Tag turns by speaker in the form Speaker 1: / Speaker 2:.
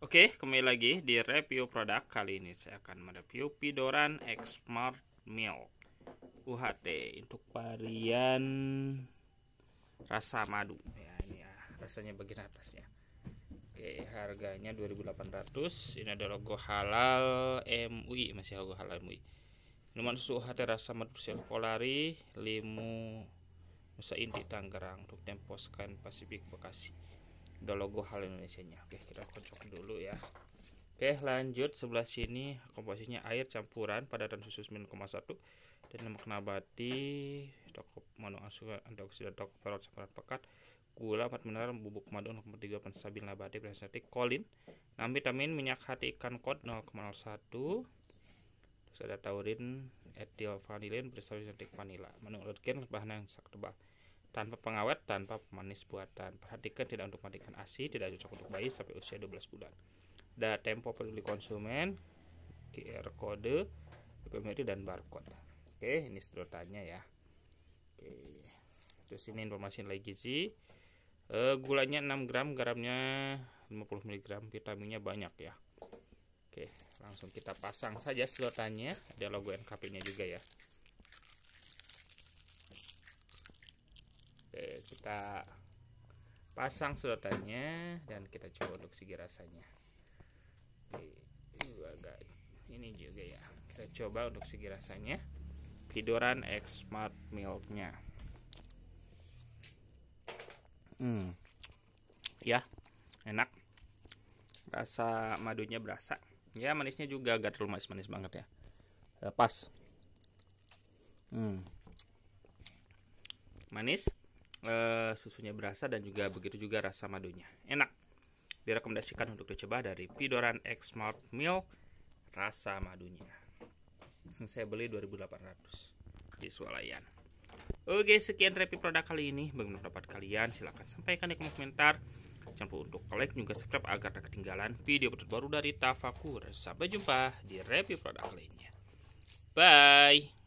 Speaker 1: Oke, kembali lagi di review produk kali ini saya akan mereview Pidoran X Smart Milk UHT untuk varian rasa madu. Ya, ini ya, rasanya bagian atasnya. Oke, harganya 2.800. Ini ada logo halal MUI, masih logo halal MUI. Minuman susu UHT rasa madu Polari, Limu Nusa Inti Tangerang untuk scan Pasifik Bekasi udah logo hal Indonesia nya oke kita kocok dulu ya oke lanjut sebelah sini komposisinya air campuran padatan susu 9,1 dan lemak nabati toko mono asuhan antioksidan toko perut pekat gula empat mineral bubuk madu 0,3 penstabil nabati presentik kolin 6 vitamin minyak hati ikan kod 0,01 terus ada taurin etil vanilin bersawi vanila Menurut Ken, bahan yang sangat tebal tanpa pengawet, tanpa pemanis buatan. Perhatikan tidak untuk matikan ASI, tidak cocok untuk bayi sampai usia 12 bulan. Ada tempo peduli konsumen, QR kode, BPMRI dan barcode. Oke, ini sedotannya ya. Oke. Terus ini informasi lagi gizi. E, eh, gulanya 6 gram, garamnya 50 mg, vitaminnya banyak ya. Oke, langsung kita pasang saja sedotannya. Ada logo NKP-nya juga ya. kita pasang sedotannya dan kita coba untuk segi rasanya Oke, agak ini juga ya kita coba untuk segi rasanya tiduran X Smart Milknya hmm ya enak rasa madunya berasa ya manisnya juga agak terlalu manis manis banget ya eh, pas hmm. manis uh, susunya berasa dan juga begitu juga rasa madunya. Enak. Direkomendasikan untuk dicoba dari Pidoran X Smart Milk rasa madunya. Yang hmm, saya beli 2800 di Swalayan. Oke, sekian review produk kali ini. Bagaimana pendapat kalian? Silahkan sampaikan di komentar. Jangan lupa untuk like juga subscribe agar tak ketinggalan video terbaru dari Tafakur. Sampai jumpa di review produk lainnya. Bye.